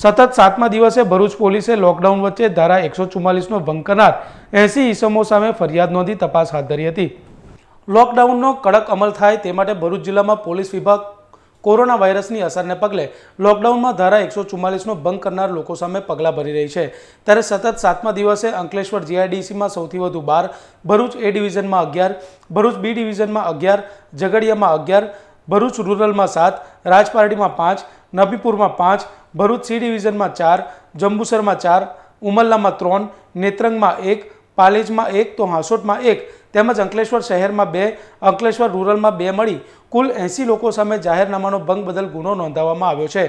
સતત સાતમા દિવસે ભરૂચ પોલીસે લોકડાઉન વચ્ચે ધારા એકસો ચુમ્માલીસનો ભંગ કરનાર એસી ઇસમો સામે ફરિયાદ નોંધી તપાસ હાથ ધરી હતી લોકડાઉનનો કડક અમલ થાય તે માટે ભરૂચ જિલ્લામાં પોલીસ વિભાગ કોરોના વાયરસની અસરને પગલે લોકડાઉનમાં ધારા એકસો ચુમ્માલીસનો ભંગ કરનાર લોકો સામે પગલાં ભરી રહી છે ત્યારે સતત સાતમા દિવસે અંકલેશ્વર જીઆઈડીસીમાં સૌથી વધુ બાર ભરૂચ એ ડિવિઝનમાં અગિયાર ભરૂચ બી ડિવિઝનમાં અગિયાર ઝઘડિયામાં અગિયાર ભરૂચ રૂરલમાં સાત રાજપારડીમાં પાંચ નબીપુરમાં પાંચ ભરૂચ સી ડિવિઝનમાં ચાર જંબુસરમાં ચાર ઉમલ્લામાં ત્રણ નેત્રંગમાં એક પાલેજમાં એક તો હાંસોટમાં એક તેમજ અંકલેશ્વર શહેરમાં બે અંકલેશ્વર રૂરલમાં બે મળી કુલ એંસી લોકો સામે જાહેરનામાનો ભંગ બદલ ગુનો નોંધાવવામાં આવ્યો છે